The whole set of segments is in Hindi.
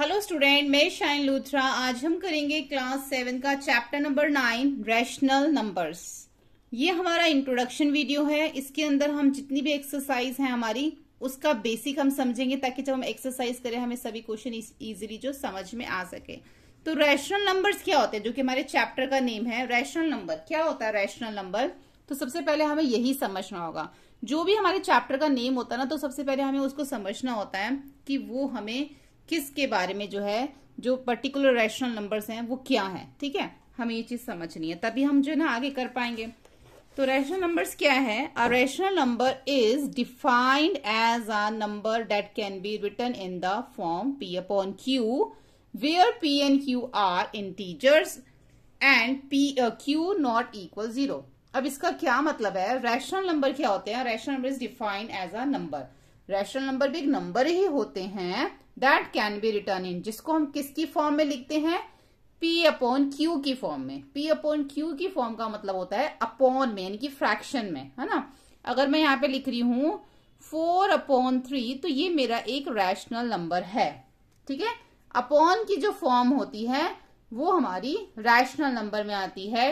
हेलो स्टूडेंट मैं शाइन लूथरा आज हम करेंगे क्लास सेवन का chapter number nine rational numbers ये हमारा इंट्रोडक्शन वीडियो है इसके अंदर हम जितनी भी एक्सरसाइज है हमारी उसका बेसिक हम समझेंगे ताकि जब हम एक्सरसाइज करें हमें सभी क्वेश्चन इजीली जो समझ में आ सके तो रैशनल नंबर्स क्या होते हैं जो कि हमारे चैप्टर का नेम है रैशनल नंबर क्या होता है रैशनल नंबर तो सबसे पहले हमें यही समझना होगा जो भी हमारे चैप्टर का नेम होता है ना तो सबसे पहले हमें उसको समझना होता है कि वो हमें किसके बारे में जो है जो पर्टिकुलर रैशनल नंबर्स हैं वो क्या है ठीक है हमें ये चीज समझनी है तभी हम जो है ना आगे कर पाएंगे तो रैशनल नंबर्स क्या है a rational number is defined as a number that can be written in the form P upon Q where P and Q are integers and P Q not equal zero अब इसका क्या मतलब है रैशनल नंबर क्या होते हैं rational number is defined as a number rational number भी एक नंबर ही होते हैं that can be written in जिसको हम किसकी फॉर्म में लिखते हैं पी अपॉन क्यू की फॉर्म में पी अपॉन क्यू की फॉर्म का मतलब होता है अपॉन में यानी कि फ्रैक्शन में है ना अगर मैं यहाँ पे लिख रही हूं फोर अपॉन थ्री तो ये मेरा एक रैशनल नंबर है ठीक है अपॉन की जो फॉर्म होती है वो हमारी रैशनल नंबर में आती है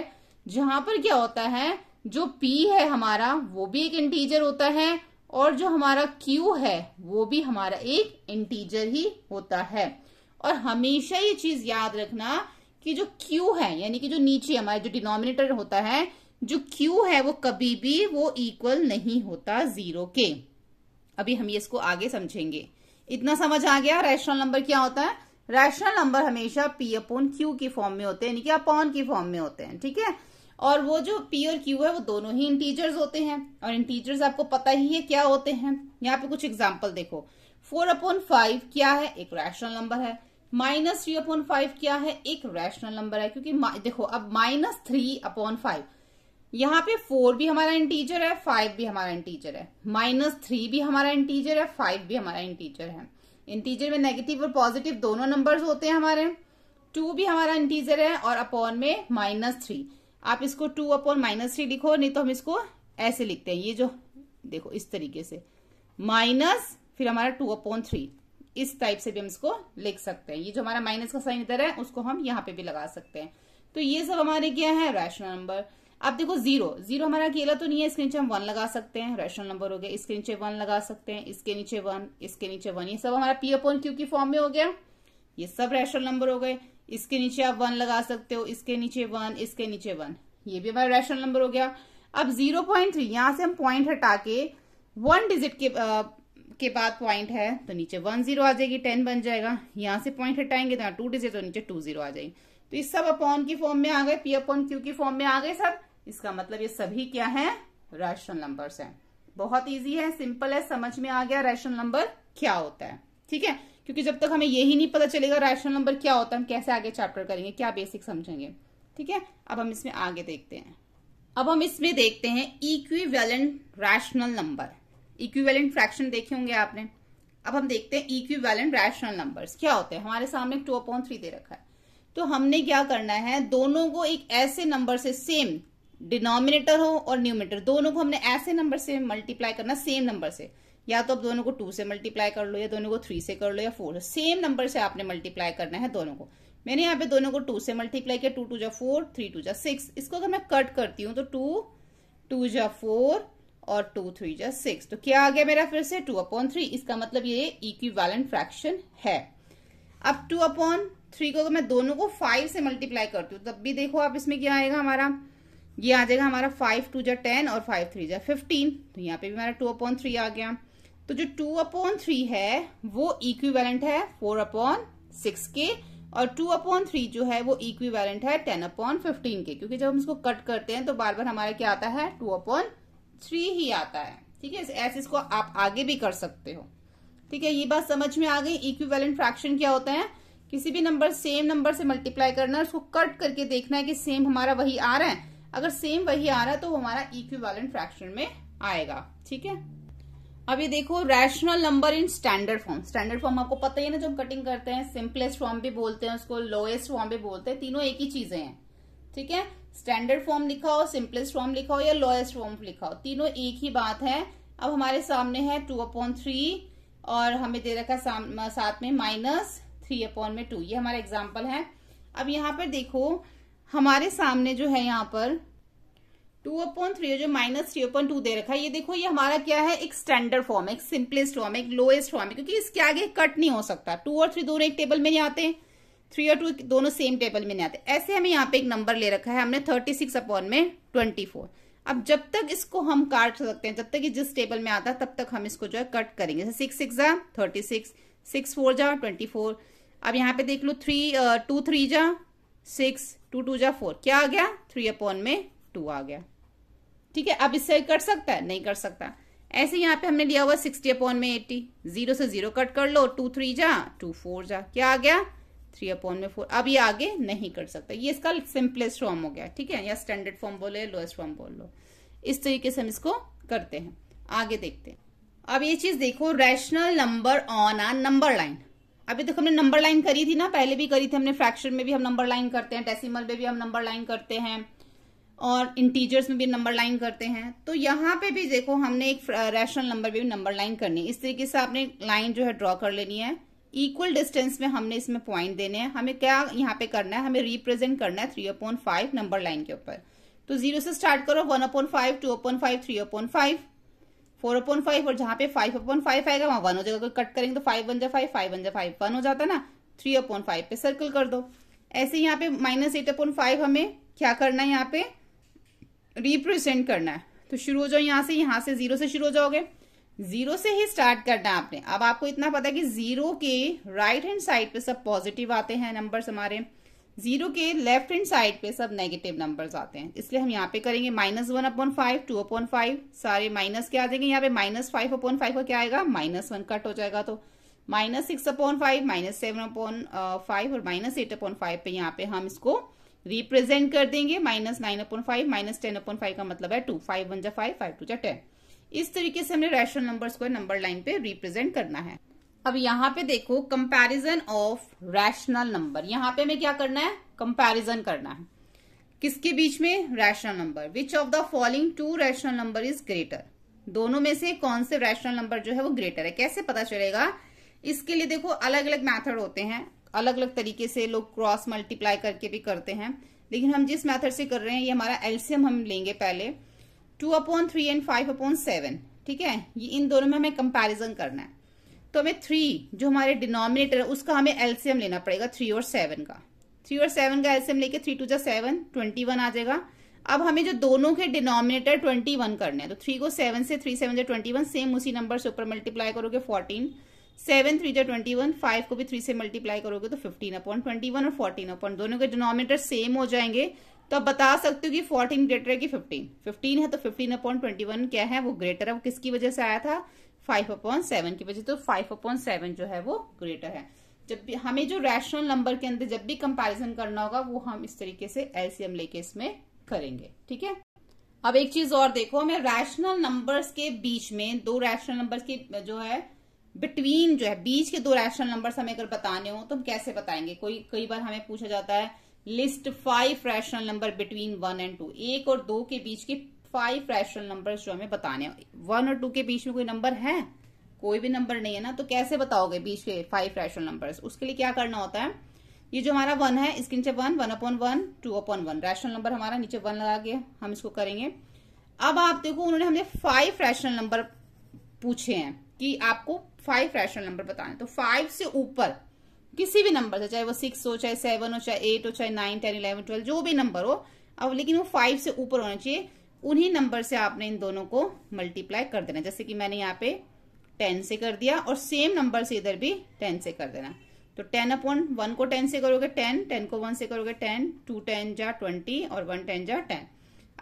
जहां पर क्या होता है जो पी है हमारा वो भी एक इंटीजर होता है और जो हमारा क्यू है वो भी हमारा एक इंटीजर ही होता है और हमेशा ये चीज याद रखना कि जो क्यू है यानी कि जो नीचे हमारा जो डिनोमिनेटर होता है जो क्यू है वो कभी भी वो इक्वल नहीं होता जीरो के अभी हम ये इसको आगे समझेंगे इतना समझ आ गया रैशनल नंबर क्या होता है रैशनल नंबर हमेशा P अपॉन क्यू की फॉर्म में होते हैं यानी कि अपॉन की फॉर्म में होते हैं ठीक है और वो जो पी और क्यू है वो दोनों ही इंटीजर्स होते हैं और इंटीजर्स आपको पता ही है क्या होते हैं यहाँ पे कुछ एग्जाम्पल देखो फोर अपॉन फाइव क्या है एक रैशनल नंबर है माइनस थ्री अपॉन फाइव क्या है एक रैशनल नंबर है क्योंकि देखो अब माइनस थ्री अपॉन फाइव यहाँ पे फोर भी हमारा इंटीजर है फाइव भी हमारा इंटीजर है माइनस थ्री भी हमारा इंटीजर है फाइव भी हमारा इंटीजर है इंटीजर में नेगेटिव और पॉजिटिव दोनों नंबर्स होते हैं हमारे टू भी हमारा इंटीजर है और अपॉन में माइनस थ्री आप इसको टू अपॉन माइनस थ्री लिखो नहीं तो हम इसको ऐसे लिखते हैं ये जो देखो इस तरीके से माइनस फिर हमारा टू अपॉन थ्री इस टाइप से भी हम इसको लिख सकते हैं ये जो हमारा माइनस का साइन इधर है उसको हम यहाँ पे भी लगा सकते हैं तो ये सब हमारे क्या है रैशनल नंबर अब देखो जीरो जीरो हमारा अकेला तो नहीं है इसके नीचे हम वन लगा सकते हैं रैशनल नंबर हो गया इसके नीचे वन लगा सकते हैं इसके नीचे वन इसके नीचे वन ये सब हमारा पी अपॉन क्यू की फॉर्म में हो गया ये सब रैशनल नंबर हो गए इसके नीचे आप वन लगा सकते हो इसके नीचे वन इसके नीचे वन ये भी हमारा रैशनल नंबर हो गया अब जीरो पॉइंट थ्री यहां से हम पॉइंट हटा के वन डिजिट के आ, के बाद पॉइंट है तो नीचे वन जीरो आ जाएगी टेन बन जाएगा यहां से पॉइंट हटाएंगे तो यहाँ टू डिजिट तो नीचे टू जीरो आ जाएगी तो इस सब अपॉन की फॉर्म में आ गए पी अपॉन क्यू की फॉर्म में आ गए सब इसका मतलब ये सभी क्या है रैशनल नंबर्स हैं बहुत इजी है सिंपल है समझ में आ गया रैशनल नंबर क्या होता है ठीक है क्योंकि जब तक हमें यही नहीं पता चलेगा रैशनल नंबर क्या होता है हम कैसे आगे चैप्टर करेंगे क्या बेसिक समझेंगे ठीक है अब हम इसमें आगे देखते हैं अब हम इसमें देखते हैं equivalent rational number equivalent fraction देखे होंगे आपने अब हम देखते हैं इक्विवेलेंट रैशनल नंबर्स क्या होते हैं हमारे सामने टू अपॉइंट थ्री दे रखा है तो हमने क्या करना है दोनों को एक ऐसे नंबर से सेम डिनोमिनेटर हो और न्यूमिनेटर दोनों को हमने ऐसे नंबर से मल्टीप्लाई करना सेम नंबर से या तो आप दोनों को टू से मल्टीप्लाई कर लो या दोनों को थ्री से कर लो या फोर सेम नंबर से आपने मल्टीप्लाई करना है दोनों को मैंने यहाँ पे दोनों को टू से मल्टीप्लाई किया टू टू जा फोर थ्री टू जा सिक्स इसको अगर मैं कट करती हूँ तो टू टू जा फोर और टू थ्री जा सिक्स तो क्या आ गया मेरा फिर से टू अपॉन थ्री इसका मतलब ये इक्विवेलेंट फ्रैक्शन है अब टू अपॉन थ्री को अगर मैं दोनों को फाइव से मल्टीप्लाई करती हूँ तब भी देखो आप इसमें क्या आएगा हमारा ये आ जाएगा हमारा फाइव टू जा टेन और फाइव थ्री जा फिफ्टीन तो यहाँ पे भी हमारा टू अपॉन थ्री आ गया तो जो टू अपॉन थ्री है वो इक्विवेलेंट है फोर अपॉन सिक्स के और टू अपॉन थ्री जो है वो इक्विवेलेंट है टेन अपॉन फिफ्टीन के क्योंकि जब हम इसको कट करते हैं तो बार बार हमारा क्या आता है टू अपॉन थ्री ही आता है ठीक है ऐसे इसको आप आगे भी कर सकते हो ठीक है ये बात समझ में आ गई इक्विवेलेंट फ्रैक्शन क्या होता है किसी भी नंबर सेम नंबर से मल्टीप्लाई करना है उसको कट करके देखना है कि सेम हमारा वही आ रहा है अगर सेम वही आ रहा है तो हमारा वैलेंट फ्रैक्शन में आएगा ठीक है अभी देखो rational number in standard form standard form आपको पता ही है ना जब कटिंग करते हैं सिंपलेस्ट फॉर्म भी बोलते हैं उसको लोएस्ट फॉर्म भी बोलते हैं तीनों एक ही चीजें हैं ठीक है स्टैंडर्ड फॉर्म लिखा हो सिंपलेस्ट फॉर्म लिखा हो या लोएस्ट फॉर्म लिखा हो तीनों एक ही बात है अब हमारे सामने है टू अपॉन थ्री और हमें दे रखा साथ में माइनस थ्री अपॉन में टू ये हमारा एग्जाम्पल है अब यहाँ पर देखो हमारे सामने जो है यहाँ पर टू अपॉन थ्री जो माइनस थ्री अपॉन टू दे रखा है ये देखो ये हमारा क्या है एक स्टैंडर्ड फॉर्म एक सिंपलेस्ट फॉर्म एक लोएस्ट फॉर्म है क्योंकि इसके आगे कट नहीं हो सकता टू और थ्री दोनों एक टेबल में नहीं आते थ्री और टू दोनों सेम टेबल में नहीं आते ऐसे हमें यहाँ पे एक नंबर ले रखा है हमने थर्टी सिक्स अपॉन में ट्वेंटी फोर अब जब तक इसको हम काट सकते हैं जब तक ये जिस टेबल में आता है तब तक हम इसको जो है कट करेंगे जैसे सिक्स सिक्स जा थर्टी सिक्स सिक्स फोर जा ट्वेंटी फोर अब यहाँ पे देख लो थ्री टू थ्री जा सिक्स टू टू जा फोर क्या आ गया थ्री अपॉन में टू आ गया ठीक है अब इससे कट सकता है नहीं कर सकता ऐसे यहाँ पे हमने लिया हुआ सिक्सटी अपॉन में एट्टी जीरो से जीरो कट कर लो टू थ्री जा टू फोर जा क्या आ गया थ्री अपॉन में फोर अब ये आगे नहीं कर सकता ये इसका सिंपलेस्ट फॉर्म हो गया ठीक है या स्टैंडर्ड फॉर्म बोले लोएस्ट फॉर्म बोल लो इस तरीके से हम इसको करते हैं आगे देखते हैं अब ये चीज देखो rational number on a number line अभी देखो हमने नंबर लाइन करी थी ना पहले भी करी थी हमने फ्रैक्शन में भी हम नंबर लाइन करते हैं डेसिमल में भी हम नंबर लाइन करते हैं और इंटीजर्स में भी नंबर लाइन करते हैं तो यहाँ पे भी देखो हमने एक रैशनल नंबर भी नंबर लाइन करनी है इस तरीके से आपने लाइन जो है ड्रॉ कर लेनी है इक्वल डिस्टेंस में हमने इसमें पॉइंट देने हैं हमें क्या यहाँ पे करना है हमें रिप्रेजेंट करना है three upon five number line के ऊपर तो जीरो से स्टार्ट करो one upon five two upon five three upon five four upon five और जहाँ पे फाइव अपॉइंट फाइव आएगा वहाँ वन हो जाएगा अगर कट करेंगे तो फाइव वन जो फाइव फाइव वन जो फाइव वन हो जाता ना थ्री अपॉइंट फाइव पे सर्कल कर दो ऐसे यहाँ पे माइनस एट अपॉइंट फाइव हमें क्या करना है यहाँ पे रिप्रेजेंट करना है तो शुरू हो जाओ यहाँ से यहाँ से जीरो से शुरू हो जाओगे जीरो से ही स्टार्ट करना है आपने अब आपको इतना पता है कि जीरो के राइट हैंड साइड पे सब पॉजिटिव आते हैं नंबर्स हमारे जीरो के लेफ्ट हैंड साइड पे सब नेगेटिव नंबर्स आते हैं इसलिए हम यहाँ पे करेंगे minus one upon five two upon five सारे माइनस क्या आ जाएंगे यहाँ पे माइनस फाइव अपॉन फाइव का क्या आएगा माइनस वन कट हो जाएगा तो minus six upon five minus seven upon five और माइनस एट अपॉन फाइव पे यहाँ पे हम इसको रिप्रेजेंट कर देंगे minus nine upon five minus ten upon five का मतलब है टू फाइव वन जा फाइव फाइव टू जा टेन इस तरीके से हमने रैशनल नंबर्स को नंबर लाइन पे रिप्रेजेंट करना है अब यहाँ पे देखो कंपैरिजन ऑफ रैशनल नंबर यहाँ पे हमें क्या करना है कंपैरिजन करना है किसके बीच में rational number which of the following two rational number is greater दोनों में से कौन से रैशनल नंबर जो है वो ग्रेटर है कैसे पता चलेगा इसके लिए देखो अलग अलग मैथड होते हैं अलग अलग तरीके से लोग क्रॉस मल्टीप्लाई करके भी करते हैं लेकिन हम जिस मेथड से कर रहे हैं ये हमारा एल्सियम हम लेंगे पहले two upon three and five upon seven ठीक है ये इन दोनों में हमें कंपैरिजन करना है तो हमें थ्री जो हमारे डिनोमिनेटर है उसका हमें एल्सियम लेना पड़ेगा थ्री और सेवन का थ्री और सेवन का एल्सियम लेके थ्री टू जा सेवन ट्वेंटी वन आ जाएगा अब हमें जो दोनों के डिनोमिनेटर ट्वेंटी वन करने हैं तो थ्री को सेवन से थ्री सेवन जो ट्वेंटी वन सेम उसी नंबर से ऊपर मल्टीप्लाई करोगे फोर्टीन सेवन थ्री जो ट्वेंटी वन फाइव को भी थ्री से मल्टीप्लाई करोगे तो फिफ्टीन अपॉन ट्वेंटी वन और फोर्टीन अपॉन दोनों के डिनोमिनेटर सेम हो जाएंगे तो आप बता सकते हो कि फोर्टीन ग्रेटर है कि फिफ्टीन फिफ्टीन है तो फिफ्टीन अपॉन ट्वेंटी वन क्या है वो ग्रेटर है वो किसकी वजह से आया था फाइव अपॉन सेवन की वजह तो फाइव अपॉन सेवन जो है वो ग्रेटर है जब भी हमें जो रैशनल नंबर के अंदर जब भी कंपेरिजन करना होगा वो हम इस तरीके से एलसीएम लेके इसमें करेंगे ठीक है अब एक चीज और देखो हमें रैशनल नंबर्स के बीच में दो रैशनल नंबर्स के जो है बिटवीन जो है बीच के दो रैशनल नंबर्स हमें अगर बताने हो तो हम कैसे बताएंगे कोई कई बार हमें पूछा जाता है list five rational number between one and two एक और दो के बीच के फाइव रैशनल नंबर जो हमें बताने वन और टू के बीच में कोई नंबर है कोई भी नंबर नहीं है ना तो कैसे बताओगे बीच के फाइव रैशनल नंबर उसके लिए क्या करना होता है ये जो हमारा वन है इसके नीचे one one upon one two upon one rational number हमारा नीचे वन लगा के हम इसको करेंगे अब आप देखो उन्होंने हमने फाइव रैशनल नंबर पूछे हैं कि आपको फाइव रैशनल नंबर बताने तो फाइव से ऊपर किसी भी नंबर से चाहे वो सिक्स हो चाहे सेवन हो चाहे एट हो चाहे नाइन टेन इलेवन ट्वेल्व जो भी नंबर हो अब लेकिन वो फाइव से ऊपर होना चाहिए उन्हीं नंबर से आपने इन दोनों को मल्टीप्लाई कर देना जैसे कि मैंने यहाँ पे टेन से कर दिया और सेम नंबर से इधर भी टेन से कर देना तो टेन अपॉन वन को टेन से करोगे टेन टेन को वन से करोगे टेन टू टेन जा ट्वेंटी और वन टेन जा टेन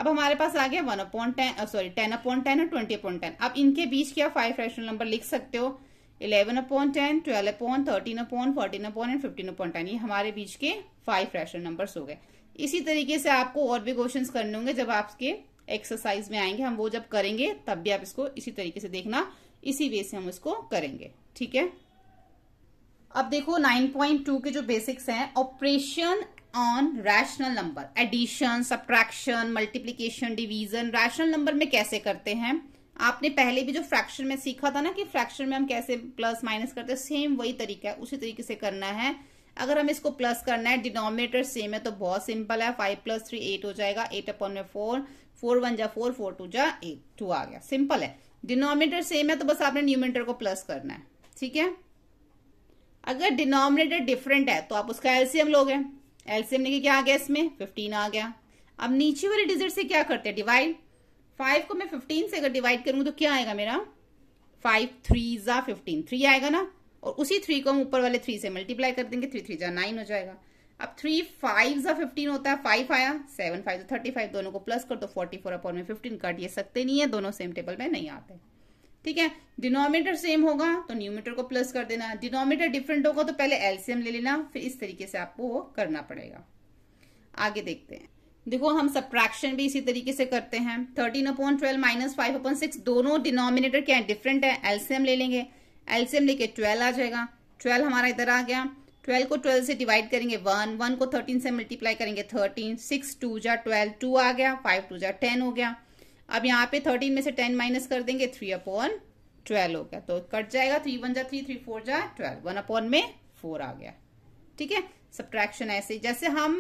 अब हमारे पास आ गया one upon ten sorry ten upon ten और ट्वेंटी अपॉइंट टेन अब इनके बीच क्या फाइव फ्रैक्शनल नंबर लिख सकते हो eleven upon ten twelve upon thirteen upon fourteen upon and fifteen upon ten ये हमारे बीच के फाइव फ्रैक्शनल नंबर हो गए इसी तरीके से आपको और भी क्वेश्चन करने होंगे जब आपके एक्सरसाइज में आएंगे हम वो जब करेंगे तब भी आप इसको इसी तरीके से देखना इसी वे से हम इसको करेंगे ठीक है अब देखो 9.2 के जो बेसिक्स हैं operation on rational number addition subtraction multiplication division rational number में कैसे करते हैं आपने पहले भी जो फ्रैक्शन में सीखा था ना कि फ्रैक्शन में हम कैसे प्लस माइनस करते हैं सेम वही तरीका है उसी तरीके से करना है अगर हम इसको प्लस करना है डिनोमिनेटर सेम है तो बहुत सिंपल है फाइव प्लस थ्री एट हो जाएगा एट अपॉन में फोर फोर वन जा फोर फोर टू जा एट टू आ गया सिंपल है डिनोमिनेटर सेम है तो बस आपने न्यूमिनेटर को प्लस करना है ठीक है अगर डिनोमिनेटर डिफरेंट है तो आप उसका एलसीएम लोगे एल्सियम लेके क्या आ गया इसमें फिफ्टीन आ गया अब नीचे वाले डिजिट से क्या करते हैं डिवाइड फाइव को मैं फिफ्टीन से अगर डिवाइड करूंगी तो क्या आएगा मेरा फाइव थ्री जा फिफ्टीन थ्री आएगा ना और उसी थ्री को हम ऊपर वाले थ्री से मल्टीप्लाई कर देंगे थ्री थ्री जा नाइन हो जाएगा अब थ्री फाइव जा फिफ्टीन होता है फाइव आया सेवन फाइव थर्टी फाइव दोनों को प्लस कर दो फोर्टी फोर अपॉन में फिफ्टीन काट ये सकते नहीं है दोनों सेम टेबल में नहीं आते ठीक है डिनोमिनेटर सेम होगा तो न्यूमीटर को प्लस कर देना डिनोमिनेटर डिफरेंट होगा तो पहले एलसीएम ले लेना फिर इस तरीके से आपको वो करना पड़ेगा आगे देखते हैं देखो हम सब्ट्रैक्शन भी इसी तरीके से करते हैं thirteen upon twelve minus five upon six दोनों डिनोमिनेटर क्या है डिफरेंट है एलसीएम ले लेंगे एलसीएम लेके ट्वेल्व आ जाएगा ट्वेल्व हमारा इधर आ गया ट्वेल्व को ट्वेल्व से डिवाइड करेंगे वन वन को थर्टीन से मल्टीप्लाई करेंगे थर्टीन सिक्स टू जा ट्वेल्व टू आ गया फाइव टू जा टेन हो गया अब यहाँ पे थर्टीन में से टेन माइनस कर देंगे थ्री अपॉन ट्वेल्व हो गया तो कट जाएगा थ्री वन जा थ्री थ्री फोर जा ट्वेल्व वन अपॉन में फोर आ गया ठीक है सब्ट्रैक्शन ऐसे जैसे हम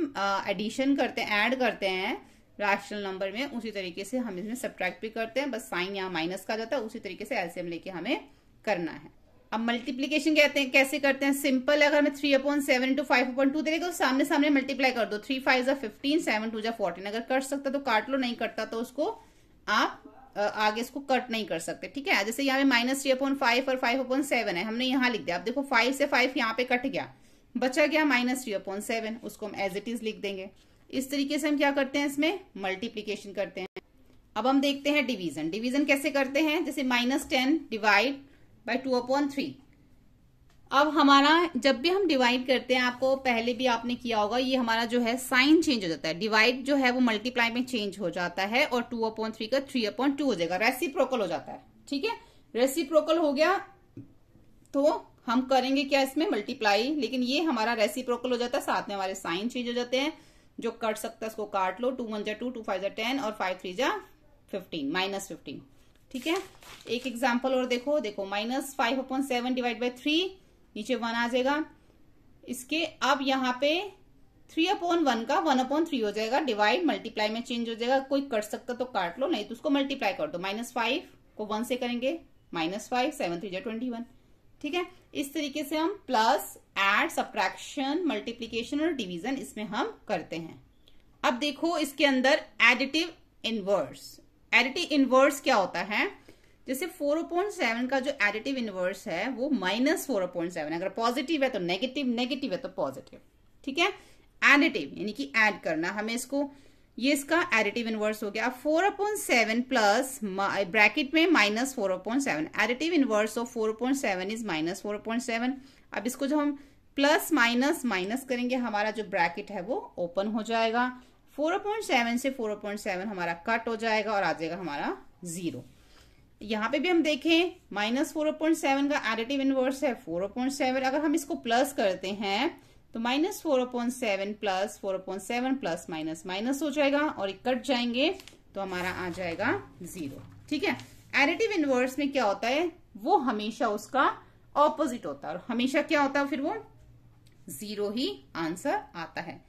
एडिशन करते हैं ऐड करते हैं रैशनल नंबर में उसी तरीके से हम इसमें सब्ट्रैक्ट भी करते हैं बस साइन यहाँ माइनस का जाता है उसी तरीके से एलसीएम लेके हमें करना है अब मल्टीप्लीकेशन कहते हैं कैसे करते हैं सिंपल अगर हमें three upon seven into five upon two देगा तो सामने सामने मल्टीप्लाई कर दो थ्री फाइव जा फिफ्टीन सेवन टू जा फोर्टीन अगर कर सकता तो काट लो नहीं करता तो उसको आप आगे इसको कट नहीं कर सकते ठीक है जैसे यहाँ पे माइनस थ्री अपॉन फाइव और फाइव अपॉन सेवन है हमने यहाँ लिख दिया आप देखो फाइव से फाइव यहाँ पे कट गया बचा गया माइनस थ्री अपॉन सेवन उसको हम एज इट इज लिख देंगे इस तरीके से हम क्या करते हैं इसमें मल्टीप्लीकेशन करते हैं अब हम देखते हैं डिवीजन डिवीजन कैसे करते हैं जैसे minus ten divide by two upon three अब हमारा जब भी हम डिवाइड करते हैं आपको पहले भी आपने किया होगा ये हमारा जो है साइन चेंज हो जाता है डिवाइड जो है वो मल्टीप्लाई में चेंज हो जाता है और टू अपॉइंट थ्री का थ्री अपॉइंट टू हो जाएगा रेसिप्रोकल हो जाता है ठीक है रेसिप्रोकल हो गया तो हम करेंगे क्या इसमें मल्टीप्लाई लेकिन ये हमारा रेसिप्रोकल हो जाता है साथ में हमारे साइन चेंज हो जाते हैं जो कट सकता है उसको काट लो टू वन जा टू टू फाइव जा टेन और फाइव थ्री जा फिफ्टीन माइनस फिफ्टीन ठीक है एक एग्जाम्पल और देखो देखो minus five upon seven divide by three नीचे वन आ जाएगा इसके अब यहाँ पे थ्री अपॉन वन का वन अपॉन थ्री हो जाएगा डिवाइड मल्टीप्लाई में चेंज हो जाएगा कोई कट सकता तो काट लो नहीं तो उसको मल्टीप्लाई कर दो माइनस फाइव को वन से करेंगे माइनस फाइव सेवन थ्री जो ट्वेंटी वन ठीक है इस तरीके से हम प्लस एड सब्रैक्शन मल्टीप्लीकेशन और डिविजन इसमें हम करते हैं अब देखो इसके अंदर एडिटिव इनवर्स एडिटिव इनवर्स क्या होता है जैसे फोर अपॉइंट सेवन का जो एडिटिव इनवर्स है वो माइनस फोर अपॉइंट सेवन अगर पॉजिटिव है तो नेगेटिव नेगेटिव है तो पॉजिटिव ठीक है एडिटिव यानी कि एड करना हमें इसको ये इसका एडिटिव इनवर्स हो गया अब four upon seven plus bracket में minus four upon seven additive inverse of four upon seven is minus four upon seven अब इसको जब हम प्लस माइनस माइनस करेंगे हमारा जो ब्रैकेट है वो ओपन हो जाएगा फोर अपॉइंट सेवन से फोर अपॉइंट सेवन हमारा कट हो जाएगा और आ जाएगा हमारा जीरो यहाँ पे भी हम देखें माइनस फोर पॉइंट सेवन का एडिटिव इनवर्स है फोर पॉइंट सेवन अगर हम इसको प्लस करते हैं तो minus four point seven plus four point seven plus minus minus हो जाएगा और कट जाएंगे तो हमारा आ जाएगा जीरो ठीक है एडिटिव इनवर्स में क्या होता है वो हमेशा उसका ऑपोजिट होता है और हमेशा क्या होता है फिर वो जीरो ही आंसर आता है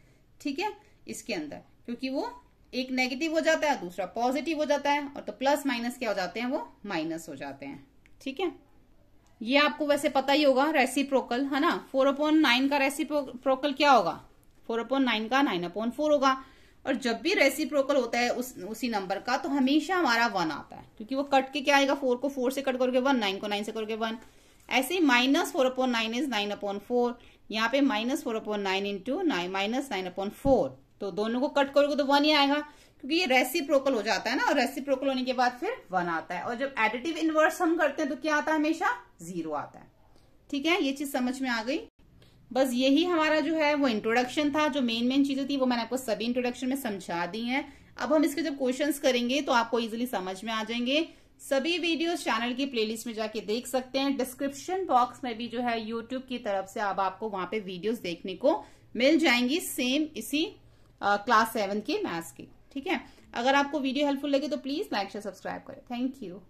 ठीक है इसके अंदर क्योंकि वो एक नेगेटिव हो जाता है दूसरा पॉजिटिव हो जाता है और तो प्लस माइनस क्या हो जाते हैं वो माइनस हो जाते हैं ठीक है ये आपको वैसे पता ही होगा रेसिप्रोकल है ना फोर अपॉन नाइन का रेसिप्रोकल क्या होगा फोर अपॉन नाइन का नाइन अपॉन फोर होगा और जब भी रेसिप्रोकल होता है उस उसी नंबर का तो हमेशा हमारा वन आता है क्योंकि वो कट के क्या आएगा फोर को फोर से कट करके वन नाइन को नाइन से करके वन ऐसे ही minus four upon nine is nine upon four यहाँ पे minus four upon nine into nine minus nine upon four तो दोनों को कट करोगे तो वन ही आएगा क्योंकि ये रेसिप्रोकल हो जाता है ना और रेसिप्रोकल होने के बाद फिर वन आता है और जब एडिटिव इनवर्स हम करते हैं तो क्या आता है हमेशा जीरो आता है ठीक है ये चीज समझ में आ गई बस यही हमारा जो है वो इंट्रोडक्शन था जो मेन मेन चीजें थी वो मैंने आपको सभी इंट्रोडक्शन में समझा दी है अब हम इसके जब क्वेश्चंस करेंगे तो आपको इजीली समझ में आ जाएंगे सभी वीडियोस चैनल की प्लेलिस्ट में जाके देख सकते हैं डिस्क्रिप्शन बॉक्स में भी जो है यूट्यूब की तरफ से अब आपको वहां पे वीडियोस देखने को मिल जाएंगी सेम इसी क्लास सेवन के मैथ्स की ठीक है अगर आपको वीडियो हेल्पफुल लगे तो प्लीज लाइक शेयर सब्सक्राइब करें थैंक यू